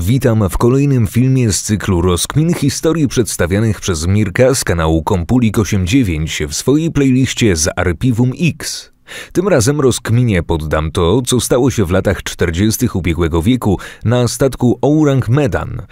Witam w kolejnym filmie z cyklu Rozkmin historii przedstawianych przez Mirka z kanału Kompulik 89 w swojej playliście z Arpivum X. Tym razem rozkminie poddam to, co stało się w latach 40. ubiegłego wieku na statku Ourang Medan,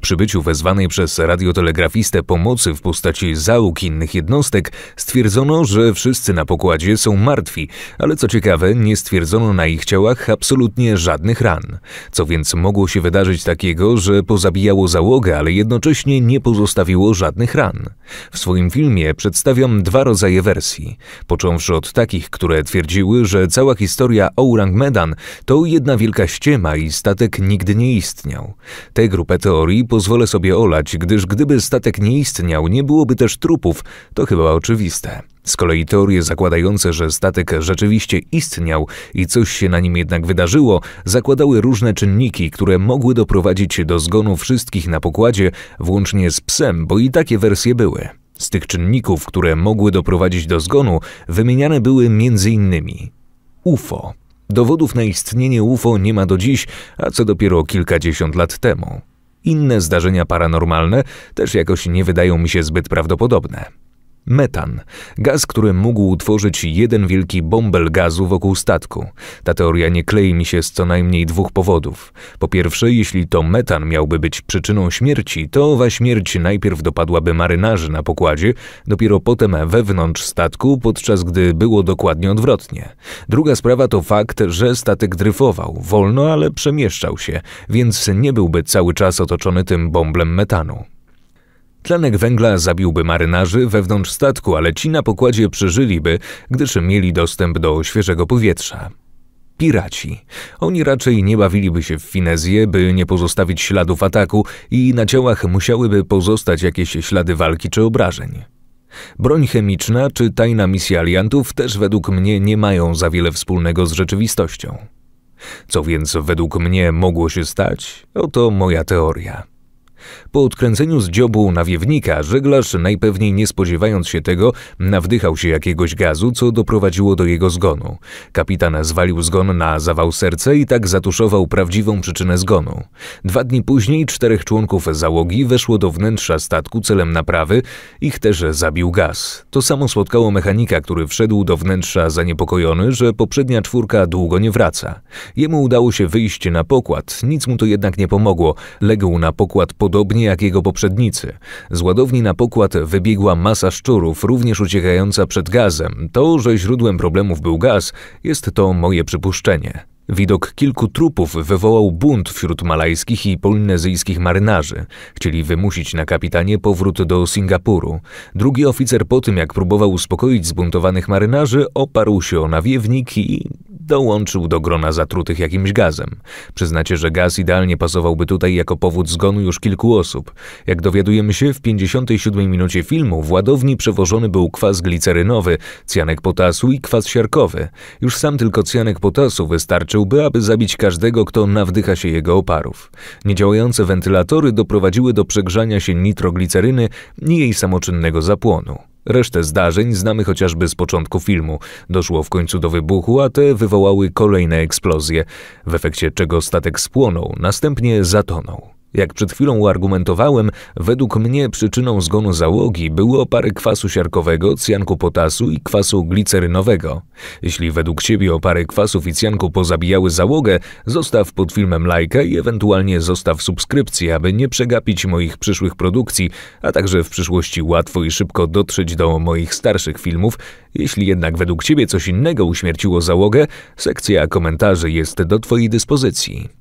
przybyciu wezwanej przez radiotelegrafistę pomocy w postaci załóg innych jednostek stwierdzono, że wszyscy na pokładzie są martwi, ale co ciekawe, nie stwierdzono na ich ciałach absolutnie żadnych ran. Co więc mogło się wydarzyć takiego, że pozabijało załogę, ale jednocześnie nie pozostawiło żadnych ran? W swoim filmie przedstawiam dwa rodzaje wersji, począwszy od takich, które twierdziły, że cała historia Orang Medan to jedna wielka ściema i statek nigdy nie istniał. Tę grupę teorii pozwolę sobie olać, gdyż gdyby statek nie istniał, nie byłoby też trupów, to chyba oczywiste. Z kolei teorie zakładające, że statek rzeczywiście istniał i coś się na nim jednak wydarzyło, zakładały różne czynniki, które mogły doprowadzić do zgonu wszystkich na pokładzie, włącznie z psem, bo i takie wersje były. Z tych czynników, które mogły doprowadzić do zgonu, wymieniane były m.in. UFO. Dowodów na istnienie UFO nie ma do dziś, a co dopiero kilkadziesiąt lat temu inne zdarzenia paranormalne też jakoś nie wydają mi się zbyt prawdopodobne. Metan. Gaz, który mógł utworzyć jeden wielki bąbel gazu wokół statku. Ta teoria nie klei mi się z co najmniej dwóch powodów. Po pierwsze, jeśli to metan miałby być przyczyną śmierci, to owa śmierć najpierw dopadłaby marynarzy na pokładzie, dopiero potem wewnątrz statku, podczas gdy było dokładnie odwrotnie. Druga sprawa to fakt, że statek dryfował, wolno, ale przemieszczał się, więc nie byłby cały czas otoczony tym bąblem metanu. Tlenek węgla zabiłby marynarzy wewnątrz statku, ale ci na pokładzie przeżyliby, gdyż mieli dostęp do świeżego powietrza. Piraci. Oni raczej nie bawiliby się w finezję, by nie pozostawić śladów ataku i na ciałach musiałyby pozostać jakieś ślady walki czy obrażeń. Broń chemiczna czy tajna misja aliantów też według mnie nie mają za wiele wspólnego z rzeczywistością. Co więc według mnie mogło się stać? Oto moja teoria. Po odkręceniu z dziobu nawiewnika żeglarz, najpewniej nie spodziewając się tego, nawdychał się jakiegoś gazu, co doprowadziło do jego zgonu. Kapitan zwalił zgon na zawał serca i tak zatuszował prawdziwą przyczynę zgonu. Dwa dni później czterech członków załogi weszło do wnętrza statku celem naprawy, ich też zabił gaz. To samo spotkało mechanika, który wszedł do wnętrza zaniepokojony, że poprzednia czwórka długo nie wraca. Jemu udało się wyjść na pokład, nic mu to jednak nie pomogło. Legł na pokład pod Podobnie jak jego poprzednicy, z ładowni na pokład wybiegła masa szczurów, również uciekająca przed gazem. To, że źródłem problemów był gaz, jest to moje przypuszczenie. Widok kilku trupów wywołał bunt wśród malajskich i polinezyjskich marynarzy. Chcieli wymusić na kapitanie powrót do Singapuru. Drugi oficer po tym, jak próbował uspokoić zbuntowanych marynarzy, oparł się o nawiewnik i dołączył do grona zatrutych jakimś gazem. Przyznacie, że gaz idealnie pasowałby tutaj jako powód zgonu już kilku osób. Jak dowiadujemy się, w 57 minucie filmu w ładowni przewożony był kwas glicerynowy, cjanek potasu i kwas siarkowy. Już sam tylko cjanek potasu wystarczyłby, aby zabić każdego, kto nawdycha się jego oparów. Niedziałające wentylatory doprowadziły do przegrzania się nitrogliceryny i jej samoczynnego zapłonu. Resztę zdarzeń znamy chociażby z początku filmu. Doszło w końcu do wybuchu, a te wywołały kolejne eksplozje, w efekcie czego statek spłonął, następnie zatonął. Jak przed chwilą uargumentowałem, według mnie przyczyną zgonu załogi były opary kwasu siarkowego, cjanku potasu i kwasu glicerynowego. Jeśli według ciebie opary kwasów i cjanku pozabijały załogę, zostaw pod filmem lajka i ewentualnie zostaw subskrypcję, aby nie przegapić moich przyszłych produkcji, a także w przyszłości łatwo i szybko dotrzeć do moich starszych filmów. Jeśli jednak według ciebie coś innego uśmierciło załogę, sekcja komentarzy jest do twojej dyspozycji.